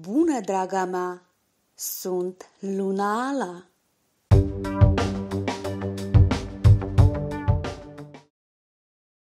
Bună, draga mea! Sunt Luna Ala!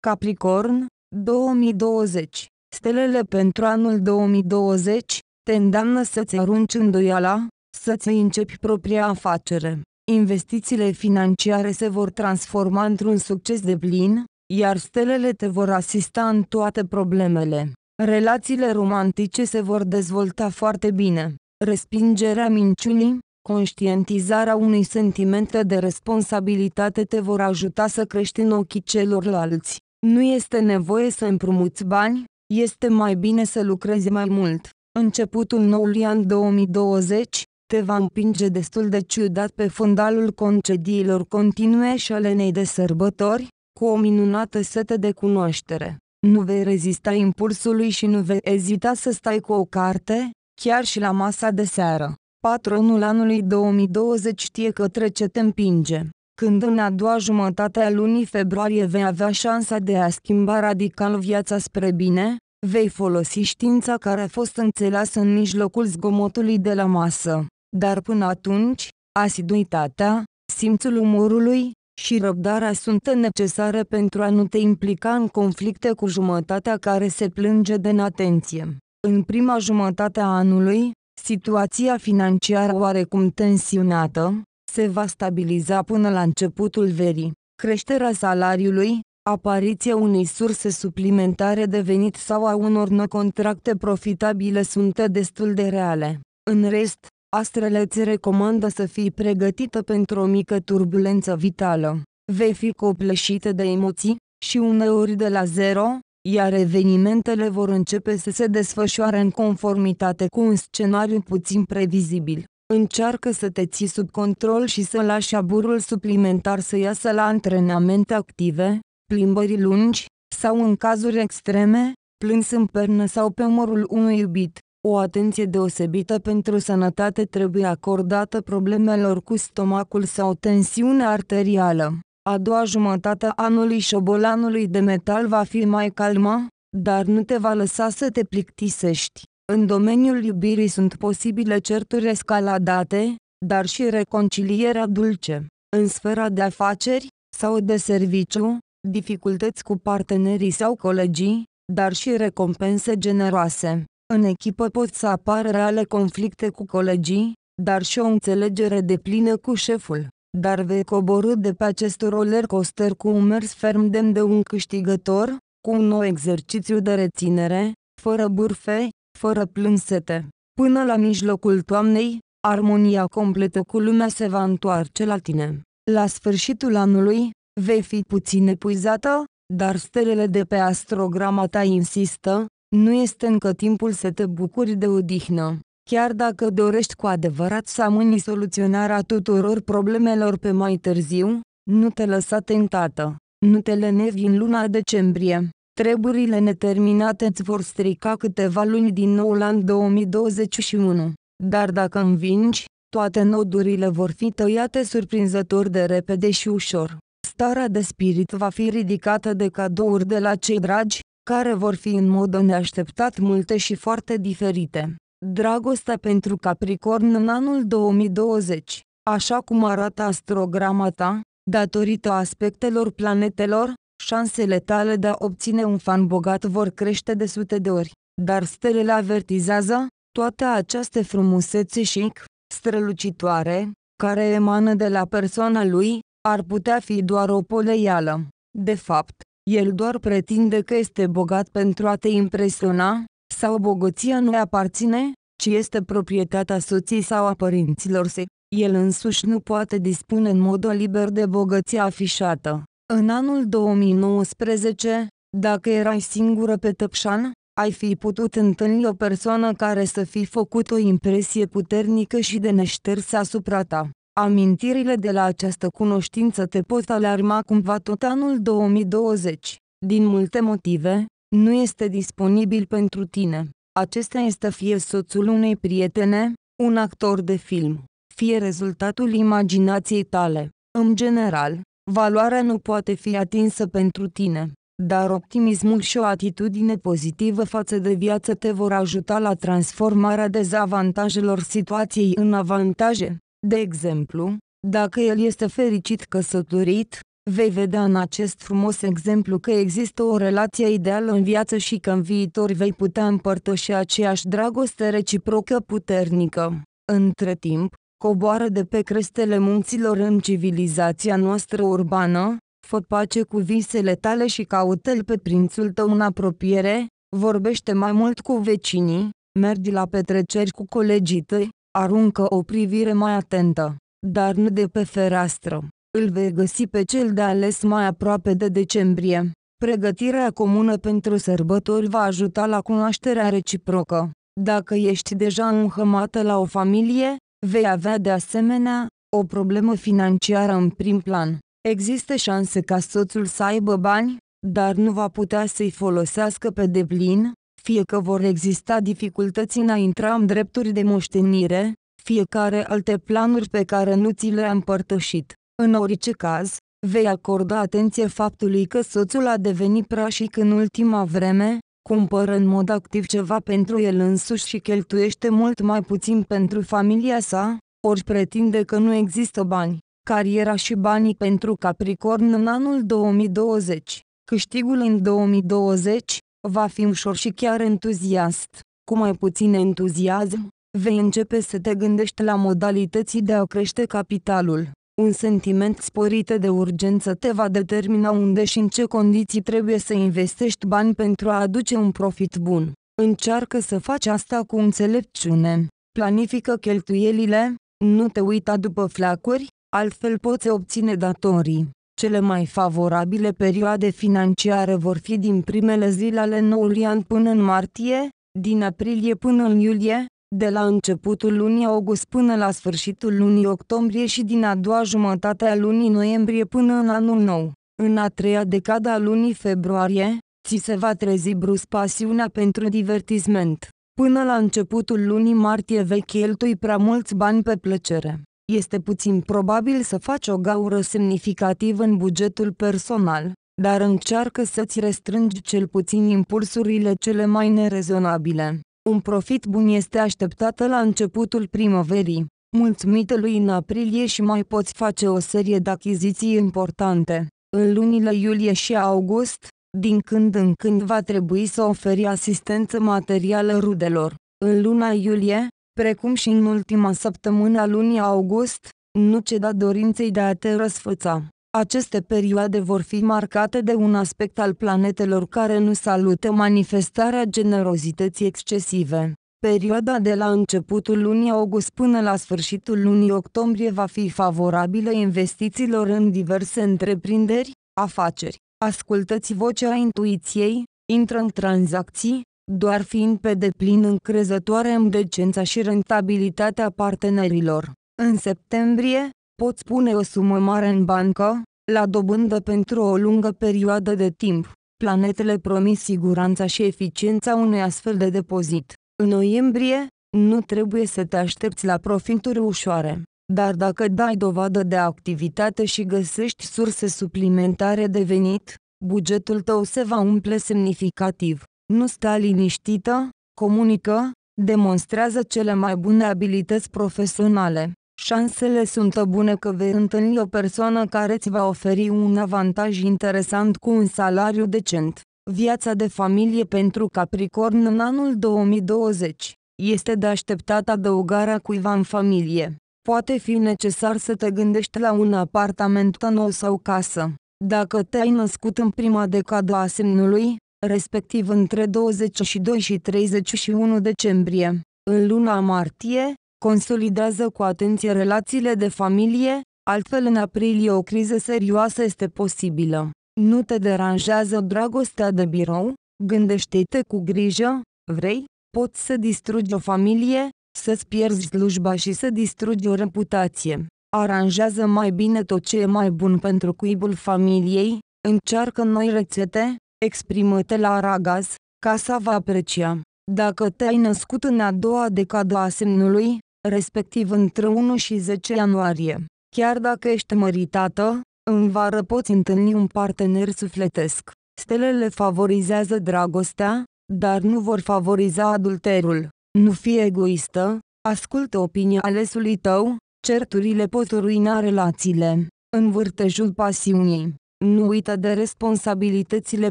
Capricorn, 2020 Stelele pentru anul 2020 te îndeamnă să-ți arunci îndoiala, să-ți începi propria afacere. Investițiile financiare se vor transforma într-un succes de plin, iar stelele te vor asista în toate problemele. Relațiile romantice se vor dezvolta foarte bine. Respingerea minciunii, conștientizarea unui sentiment de responsabilitate te vor ajuta să crești în ochii celorlalți. Nu este nevoie să împrumuți bani, este mai bine să lucrezi mai mult. Începutul noului an 2020 te va împinge destul de ciudat pe fundalul concediilor continue și alenei de sărbători, cu o minunată sete de cunoaștere. Nu vei rezista impulsului și nu vei ezita să stai cu o carte, chiar și la masa de seară. Patronul anului 2020 știe că trece te împinge. Când în a doua jumătate a lunii februarie vei avea șansa de a schimba radical viața spre bine, vei folosi știința care a fost înțeleasă în mijlocul zgomotului de la masă. Dar până atunci, asiduitatea, simțul umorului, și răbdarea sunt necesare pentru a nu te implica în conflicte cu jumătatea care se plânge de natenție. În prima jumătate a anului, situația financiară oarecum tensionată, se va stabiliza până la începutul verii. Creșterea salariului, apariția unei surse suplimentare de venit sau a unor noi contracte profitabile sunt destul de reale. În rest, Astrele îți recomandă să fii pregătită pentru o mică turbulență vitală. Vei fi copleșită de emoții și uneori de la zero, iar evenimentele vor începe să se desfășoare în conformitate cu un scenariu puțin previzibil. Încearcă să te ții sub control și să lași aburul suplimentar să iasă la antrenamente active, plimbări lungi, sau în cazuri extreme, plâns în pernă sau pe umărul unui iubit. O atenție deosebită pentru sănătate trebuie acordată problemelor cu stomacul sau tensiunea arterială. A doua jumătate a anului șobolanului de metal va fi mai calmă, dar nu te va lăsa să te plictisești. În domeniul iubirii sunt posibile certuri escaladate, dar și reconcilierea dulce. În sfera de afaceri sau de serviciu, dificultăți cu partenerii sau colegii, dar și recompense generoase. În echipă pot să apară reale conflicte cu colegii, dar și o înțelegere de plină cu șeful. Dar vei coborâ de pe acest roller coaster cu un mers ferm demn de un câștigător, cu un nou exercițiu de reținere, fără burfe, fără plânsete. Până la mijlocul toamnei, armonia completă cu lumea se va întoarce la tine. La sfârșitul anului, vei fi puțin epuizată, dar stelele de pe astrograma ta insistă, nu este încă timpul să te bucuri de odihnă. Chiar dacă dorești cu adevărat să amâni soluționarea tuturor problemelor pe mai târziu, nu te lăsa tentată. Nu te lenevi în luna decembrie. Treburile neterminate îți vor strica câteva luni din nou la 2021. Dar dacă învingi, toate nodurile vor fi tăiate surprinzător de repede și ușor. Starea de spirit va fi ridicată de cadouri de la cei dragi, care vor fi în mod neașteptat multe și foarte diferite. Dragostea pentru Capricorn în anul 2020, așa cum arată astrograma ta, datorită aspectelor planetelor, șansele tale de a obține un fan bogat vor crește de sute de ori, dar stelele avertizează, toate aceste frumusețe și strălucitoare, care emană de la persoana lui, ar putea fi doar o poleială. De fapt, el doar pretinde că este bogat pentru a te impresiona, sau bogăția nu aparține, ci este proprietatea soției sau a părinților săi. El însuși nu poate dispune în mod liber de bogăția afișată. În anul 2019, dacă erai singură pe Tăpșan, ai fi putut întâlni o persoană care să fi făcut o impresie puternică și de neșters asupra ta. Amintirile de la această cunoștință te pot alarma cumva tot anul 2020. Din multe motive, nu este disponibil pentru tine. Acesta este fie soțul unei prietene, un actor de film, fie rezultatul imaginației tale. În general, valoarea nu poate fi atinsă pentru tine, dar optimismul și o atitudine pozitivă față de viață te vor ajuta la transformarea dezavantajelor situației în avantaje. De exemplu, dacă el este fericit căsătorit, vei vedea în acest frumos exemplu că există o relație ideală în viață și că în viitor vei putea împărtăși aceeași dragoste reciprocă puternică. Între timp, coboară de pe crestele munților în civilizația noastră urbană, fă pace cu visele tale și caută-l pe prințul tău în apropiere, vorbește mai mult cu vecinii, mergi la petreceri cu colegii tăi, aruncă o privire mai atentă, dar nu de pe fereastră. Îl vei găsi pe cel de ales mai aproape de decembrie. Pregătirea comună pentru sărbători va ajuta la cunoașterea reciprocă. Dacă ești deja înhămată la o familie, vei avea de asemenea o problemă financiară în prim plan. Există șanse ca soțul să aibă bani, dar nu va putea să-i folosească pe deplin, fie că vor exista dificultăți în a intra în drepturi de moștenire, fiecare alte planuri pe care nu ți le-a împărtășit. În orice caz, vei acorda atenție faptului că soțul a devenit prașic în ultima vreme, cumpără în mod activ ceva pentru el însuși și cheltuiește mult mai puțin pentru familia sa, ori pretinde că nu există bani. Cariera și banii pentru Capricorn în anul 2020 Câștigul în 2020 va fi ușor și chiar entuziast. Cu mai puțin entuziasm, vei începe să te gândești la modalității de a crește capitalul. Un sentiment sporit de urgență te va determina unde și în ce condiții trebuie să investești bani pentru a aduce un profit bun. Încearcă să faci asta cu înțelepciune. Planifică cheltuielile, nu te uita după flacuri, altfel poți obține datorii. Cele mai favorabile perioade financiare vor fi din primele zile ale noului an până în martie, din aprilie până în iulie, de la începutul lunii august până la sfârșitul lunii octombrie și din a doua jumătate a lunii noiembrie până în anul nou. În a treia decada a lunii februarie, ți se va trezi brusc pasiunea pentru divertisment. Până la începutul lunii martie vei cheltui prea mulți bani pe plăcere. Este puțin probabil să faci o gaură semnificativă în bugetul personal, dar încearcă să-ți restrângi cel puțin impulsurile cele mai nerezonabile. Un profit bun este așteptat la începutul primăverii. Mulțumită lui în aprilie și mai poți face o serie de achiziții importante. În lunile iulie și august, din când în când va trebui să oferi asistență materială rudelor. În luna iulie, precum și în ultima săptămână a lunii august, nu ceda dorinței de a te răsfăța. Aceste perioade vor fi marcate de un aspect al planetelor care nu salută manifestarea generozității excesive. Perioada de la începutul lunii august până la sfârșitul lunii octombrie va fi favorabilă investițiilor în diverse întreprinderi, afaceri. Ascultați vocea intuiției, intră în tranzacții, doar fiind pe deplin încrezătoare în decența și rentabilitatea partenerilor. În septembrie, poți pune o sumă mare în bancă, la dobândă pentru o lungă perioadă de timp. Planetele promis siguranța și eficiența unui astfel de depozit. În noiembrie, nu trebuie să te aștepți la profituri ușoare, dar dacă dai dovadă de activitate și găsești surse suplimentare de venit, bugetul tău se va umple semnificativ nu sta liniștită, comunică, demonstrează cele mai bune abilități profesionale. Șansele sunt bune că vei întâlni o persoană care îți va oferi un avantaj interesant cu un salariu decent. Viața de familie pentru Capricorn în anul 2020 este de așteptat adăugarea cuiva în familie. Poate fi necesar să te gândești la un apartament nou sau casă. Dacă te-ai născut în prima decadă a semnului, respectiv între 22 și 31 decembrie. În luna martie, consolidează cu atenție relațiile de familie, altfel în aprilie o criză serioasă este posibilă. Nu te deranjează dragostea de birou? Gândește-te cu grijă, vrei? Poți să distrugi o familie, să-ți pierzi slujba și să distrugi o reputație. Aranjează mai bine tot ce e mai bun pentru cuibul familiei, încearcă noi rețete, exprimă-te la ca casa va aprecia. Dacă te-ai născut în a doua decadă a semnului, respectiv între 1 și 10 ianuarie, chiar dacă ești măritată, în vară poți întâlni un partener sufletesc. Stelele favorizează dragostea, dar nu vor favoriza adulterul. Nu fi egoistă, ascultă opinia alesului tău, certurile pot ruina relațiile. Învârtejul pasiunii nu uită de responsabilitățile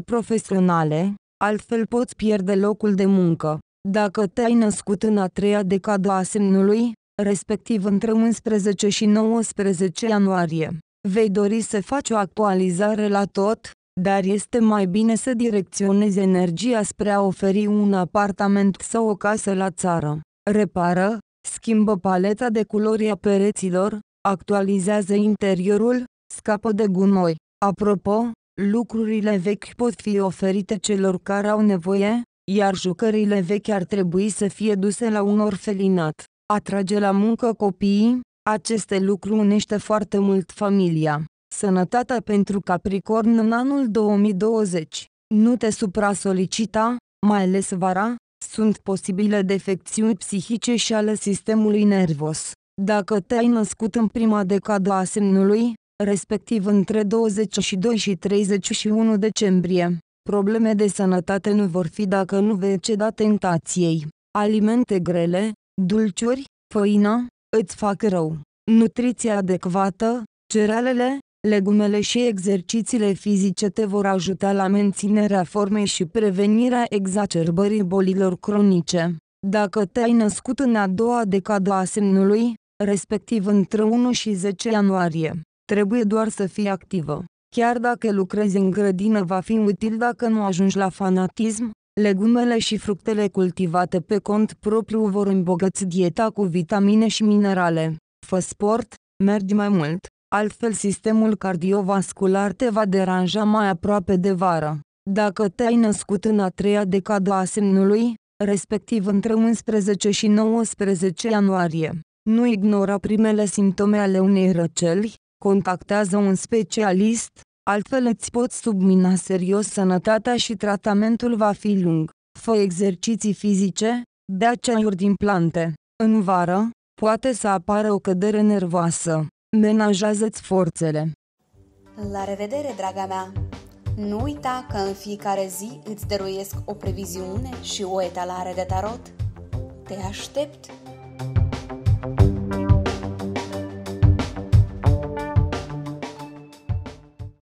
profesionale, altfel poți pierde locul de muncă. Dacă te-ai născut în a treia decadă a semnului, respectiv între 11 și 19 ianuarie, vei dori să faci o actualizare la tot, dar este mai bine să direcționezi energia spre a oferi un apartament sau o casă la țară. Repară, schimbă paleta de culori a pereților, actualizează interiorul, scapă de gunoi. Apropo, lucrurile vechi pot fi oferite celor care au nevoie, iar jucările vechi ar trebui să fie duse la un orfelinat. Atrage la muncă copiii, aceste lucruri unește foarte mult familia. Sănătatea pentru Capricorn în anul 2020. Nu te supra-solicita, mai ales vara, sunt posibile defecțiuni psihice și ale sistemului nervos. Dacă te-ai născut în prima decadă a semnului, respectiv între 22 și 31 decembrie. Probleme de sănătate nu vor fi dacă nu vei ceda tentației. Alimente grele, dulciuri, făină, îți fac rău. Nutriția adecvată, cerealele, legumele și exercițiile fizice te vor ajuta la menținerea formei și prevenirea exacerbării bolilor cronice. Dacă te-ai născut în a doua decadă a semnului, respectiv între 1 și 10 ianuarie, Trebuie doar să fii activă. Chiar dacă lucrezi în grădină va fi util dacă nu ajungi la fanatism, legumele și fructele cultivate pe cont propriu vor îmbogăți dieta cu vitamine și minerale. Fă sport, mergi mai mult, altfel sistemul cardiovascular te va deranja mai aproape de vară. Dacă te-ai născut în a treia decadă a semnului, respectiv între 11 și 19 ianuarie, nu ignora primele simptome ale unei răceli, contactează un specialist, altfel îți poți submina serios sănătatea și tratamentul va fi lung. Fă exerciții fizice, bea ceaiuri din plante. În vară, poate să apară o cădere nervoasă. Menajează-ți forțele. La revedere, draga mea! Nu uita că în fiecare zi îți dăruiesc o previziune și o etalare de tarot. Te aștept!